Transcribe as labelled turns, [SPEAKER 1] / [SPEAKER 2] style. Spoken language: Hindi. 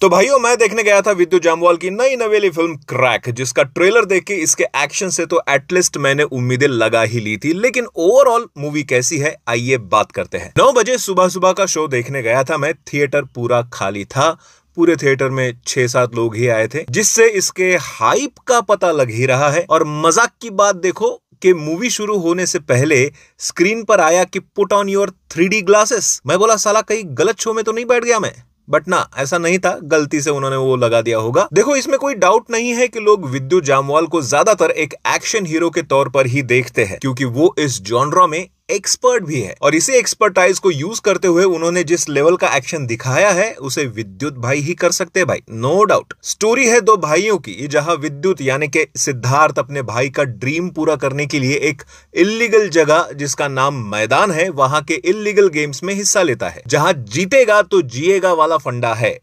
[SPEAKER 1] तो भाइयों मैं देखने गया था विद्यु जामवाल की नई नवेली फिल्म क्रैक जिसका ट्रेलर देख के इसके एक्शन से तो एटलीस्ट मैंने उम्मीदें लगा ही ली थी लेकिन ओवरऑल मूवी कैसी है आइए बात करते हैं नौ बजे सुबह सुबह का शो देखने गया था मैं थिएटर पूरा खाली था पूरे थिएटर में छह सात लोग ही आए थे जिससे इसके हाइप का पता लग ही रहा है और मजाक की बात देखो कि मूवी शुरू होने से पहले स्क्रीन पर आया कि put on your three glasses मैं बोला साला कहीं गलत शो में तो नहीं बैठ गया मैं बट ना ऐसा नहीं था गलती से उन्होंने वो लगा दिया होगा देखो इसमें कोई डाउट नहीं है कि लोग विद्यु जामवाल को ज्यादातर एक एक्शन हीरो के तौर पर ही देखते हैं क्योंकि वो इस जॉनरा में एक्सपर्ट भी है और इसी एक्सपर्टाइज को यूज करते हुए उन्होंने जिस लेवल का एक्शन दिखाया है उसे विद्युत भाई ही कर सकते भाई नो डाउट स्टोरी है दो भाइयों की जहां विद्युत यानी के सिद्धार्थ अपने भाई का ड्रीम पूरा करने के लिए एक इलीगल जगह जिसका नाम मैदान है वहां के इलीगल गेम्स में हिस्सा लेता है जहां जीतेगा तो जिएगा वाला फंडा है